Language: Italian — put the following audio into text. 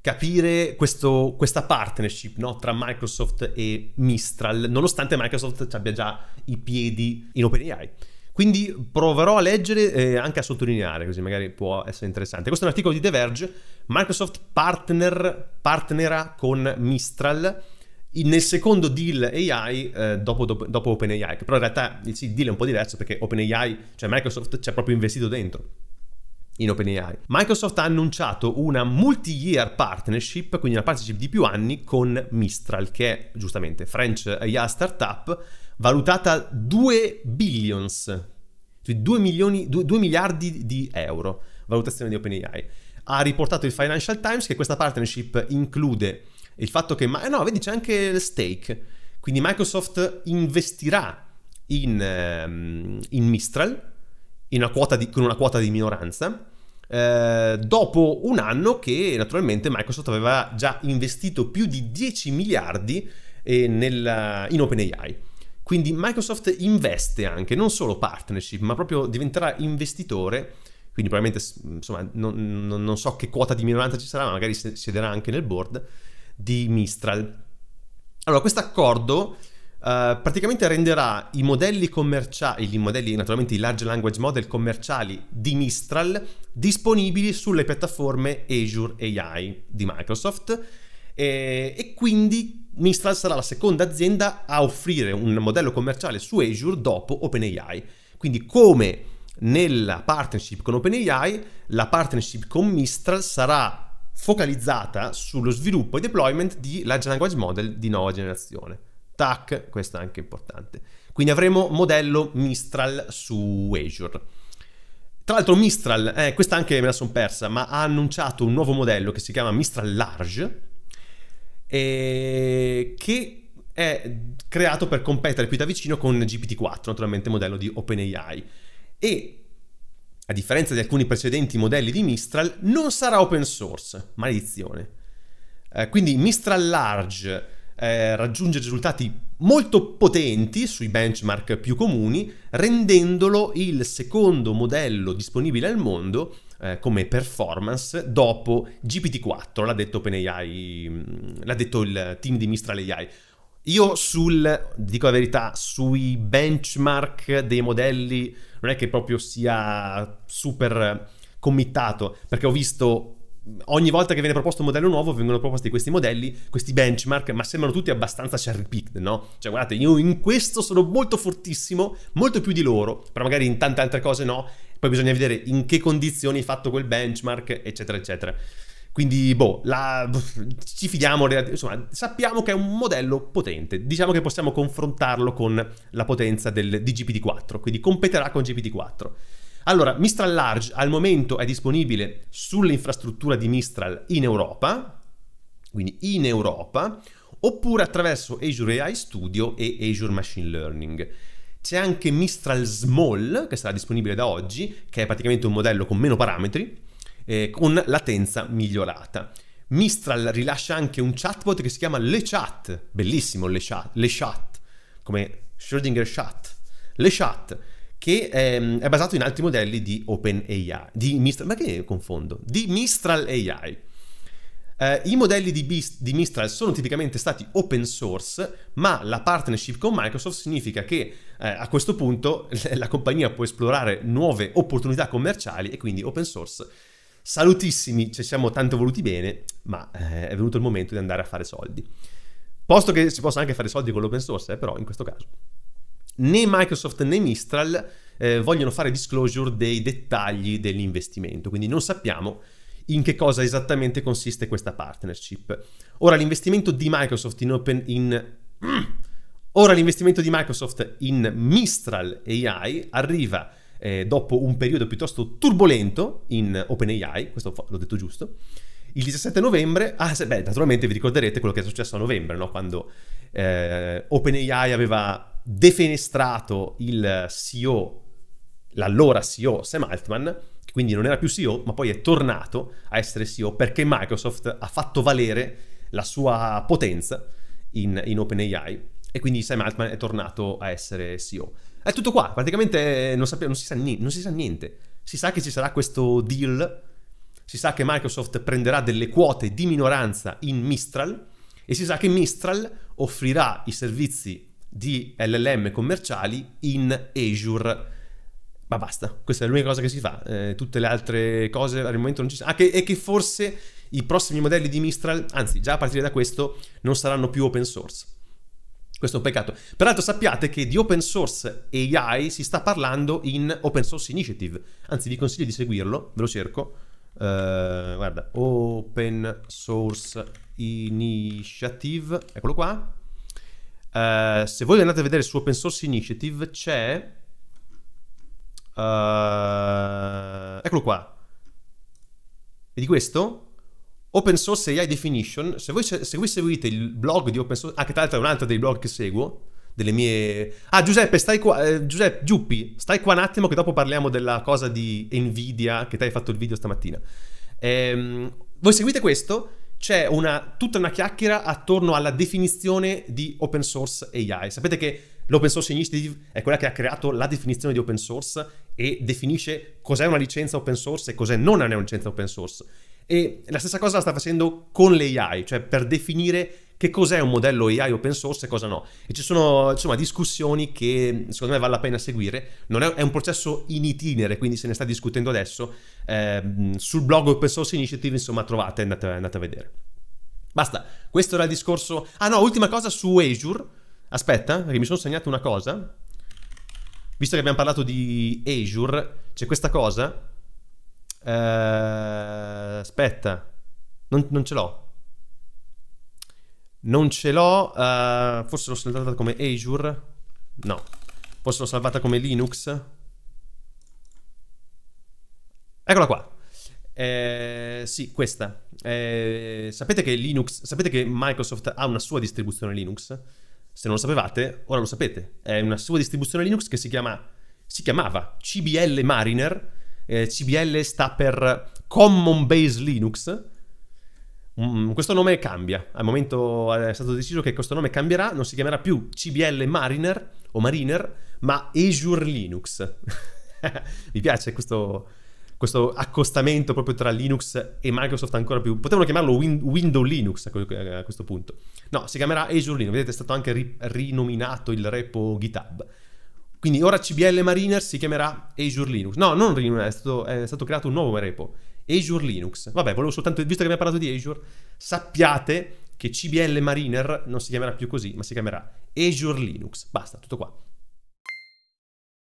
capire questo, questa partnership no? tra Microsoft e Mistral, nonostante Microsoft abbia già i piedi in OpenAI. Quindi proverò a leggere e anche a sottolineare, così magari può essere interessante. Questo è un articolo di The Verge, Microsoft partner, partnera con Mistral nel secondo deal AI eh, dopo, dopo, dopo OpenAI, che però in realtà il deal è un po' diverso perché OpenAI, cioè Microsoft, ci ha proprio investito dentro in OpenAI. Microsoft ha annunciato una multi-year partnership, quindi una partnership di più anni con Mistral, che è giustamente French IA startup, valutata 2 billions, cioè 2, milioni, 2, 2 miliardi di euro, valutazione di OpenAI. Ha riportato il Financial Times che questa partnership include il fatto che, ma no, vedi c'è anche il stake, quindi Microsoft investirà in, ehm, in Mistral una di, con una quota di minoranza. Eh, dopo un anno che naturalmente Microsoft aveva già investito più di 10 miliardi eh, nel, eh, in OpenAI. Quindi Microsoft investe anche, non solo partnership, ma proprio diventerà investitore. Quindi probabilmente, insomma, non, non, non so che quota di minoranza ci sarà, ma magari siederà anche nel board di Mistral. Allora, questo accordo eh, praticamente renderà i modelli commerciali, i modelli naturalmente i large language model commerciali di Mistral disponibili sulle piattaforme Azure AI di Microsoft e, e quindi Mistral sarà la seconda azienda a offrire un modello commerciale su Azure dopo OpenAI. Quindi come nella partnership con OpenAI, la partnership con Mistral sarà focalizzata sullo sviluppo e deployment di large language model di nuova generazione. Tac, questo è anche importante. Quindi avremo modello Mistral su Azure. Tra l'altro Mistral, eh, questa anche me la sono persa, ma ha annunciato un nuovo modello che si chiama Mistral Large, eh, che è creato per competere più da vicino con GPT-4, naturalmente modello di OpenAI. E a differenza di alcuni precedenti modelli di Mistral, non sarà open source, maledizione. Eh, quindi Mistral Large eh, raggiunge risultati molto potenti sui benchmark più comuni, rendendolo il secondo modello disponibile al mondo eh, come performance dopo GPT-4, l'ha detto OpenAI, mm, l'ha detto il team di Mistral AI. Io sul, dico la verità, sui benchmark dei modelli non è che proprio sia super committato, perché ho visto ogni volta che viene proposto un modello nuovo vengono proposti questi modelli, questi benchmark, ma sembrano tutti abbastanza cherry picked, no? Cioè, guardate, io in questo sono molto fortissimo, molto più di loro, però magari in tante altre cose no. Poi bisogna vedere in che condizioni hai fatto quel benchmark, eccetera, eccetera. Quindi, boh, la, ci fidiamo, insomma, sappiamo che è un modello potente. Diciamo che possiamo confrontarlo con la potenza del, di GPT-4, quindi competerà con GPT-4. Allora, Mistral Large al momento è disponibile sull'infrastruttura di Mistral in Europa, quindi in Europa, oppure attraverso Azure AI Studio e Azure Machine Learning. C'è anche Mistral Small, che sarà disponibile da oggi, che è praticamente un modello con meno parametri, eh, con latenza migliorata. Mistral rilascia anche un chatbot che si chiama Le Chat, bellissimo Le Chat, le chat come Schrödinger Chat, Le Chat, che ehm, è basato in altri modelli di OpenAI, di Mistral, ma che confondo? Di Mistral AI. Eh, I modelli di, Beast, di Mistral sono tipicamente stati open source, ma la partnership con Microsoft significa che eh, a questo punto la compagnia può esplorare nuove opportunità commerciali e quindi open source. Salutissimi, ci siamo tanto voluti bene, ma eh, è venuto il momento di andare a fare soldi. Posto che si possa anche fare soldi con l'open source, eh, però in questo caso né Microsoft né Mistral eh, vogliono fare disclosure dei dettagli dell'investimento, quindi non sappiamo in che cosa esattamente consiste questa partnership. Ora l'investimento di Microsoft in Open in Ora l'investimento di Microsoft in Mistral AI arriva eh, dopo un periodo piuttosto turbolento in OpenAI, questo l'ho detto giusto. Il 17 novembre, ah, se, beh, naturalmente vi ricorderete quello che è successo a novembre, no? quando eh, OpenAI aveva defenestrato il CEO l'allora CEO Sam Altman, che quindi non era più CEO, ma poi è tornato a essere CEO perché Microsoft ha fatto valere la sua potenza in, in OpenAI e quindi Sam Altman è tornato a essere CEO. È tutto qua, praticamente eh, non, sape- non, si ni- non si sa niente. Si sa che ci sarà questo deal, si sa che Microsoft prenderà delle quote di minoranza in Mistral e si sa che Mistral offrirà i servizi di LLM commerciali in Azure ma basta, questa è l'unica cosa che si fa, eh, tutte le altre cose al momento non ci sono. Ah, che, e che forse i prossimi modelli di Mistral, anzi già a partire da questo, non saranno più open source. Questo è un peccato. Peraltro sappiate che di open source AI si sta parlando in Open Source Initiative, anzi vi consiglio di seguirlo, ve lo cerco. Uh, guarda, Open Source Initiative, eccolo qua. Uh, se voi andate a vedere su Open Source Initiative c'è Uh, eccolo qua. E di questo Open Source AI Definition, se voi, se voi, seguite il blog di Open Source, anche tra l'altro è un altro dei blog che seguo, delle mie... Ah Giuseppe, stai qua, eh, Giuseppe, Giuppi, stai qua un attimo che dopo parliamo della cosa di Nvidia che te hai fatto il video stamattina. Ehm, voi seguite questo, c'è una, tutta una chiacchiera attorno alla definizione di Open Source AI. Sapete che l'Open Source Initiative è quella che ha creato la definizione di Open Source e definisce cos'è una licenza open source e cos'è non una licenza open source. E la stessa cosa la sta facendo con le AI, cioè per definire che cos'è un modello AI open source e cosa no. E ci sono insomma discussioni che secondo me vale la pena seguire. È, è, un processo in itinere, quindi se ne sta discutendo adesso. Eh, sul blog Open Source Initiative, insomma, trovate, andate, andate a vedere. Basta, questo era il discorso. Ah no, ultima cosa su Azure. Aspetta, perché mi sono segnato una cosa visto che abbiamo parlato di Azure, c'è questa cosa. Eh, aspetta, non, non, ce l'ho. Non ce l'ho. Eh, forse l'ho salvata come Azure. No, forse l'ho salvata come Linux. Eccola qua. Eh, sì, questa. Eh, sapete che Linux, sapete che Microsoft ha una sua distribuzione Linux? Se non lo sapevate, ora lo sapete. È una sua distribuzione Linux che si, chiama, si chiamava CBL Mariner. Eh, CBL sta per Common Base Linux. Mm, questo nome cambia. Al momento eh, è stato deciso che questo nome cambierà. Non si chiamerà più CBL Mariner o Mariner, ma Azure Linux. Mi piace questo, questo accostamento proprio tra Linux e Microsoft ancora più... Potevano chiamarlo Win- Windows Linux a, questo punto. No, si chiamerà Azure Linux, vedete è stato anche ri- rinominato il repo GitHub. Quindi ora CBL Mariner si chiamerà Azure Linux. No, non è stato, è stato creato un nuovo repo, Azure Linux. Vabbè, volevo soltanto, visto che abbiamo parlato di Azure, sappiate che CBL Mariner non si chiamerà più così, ma si chiamerà Azure Linux. Basta, tutto qua.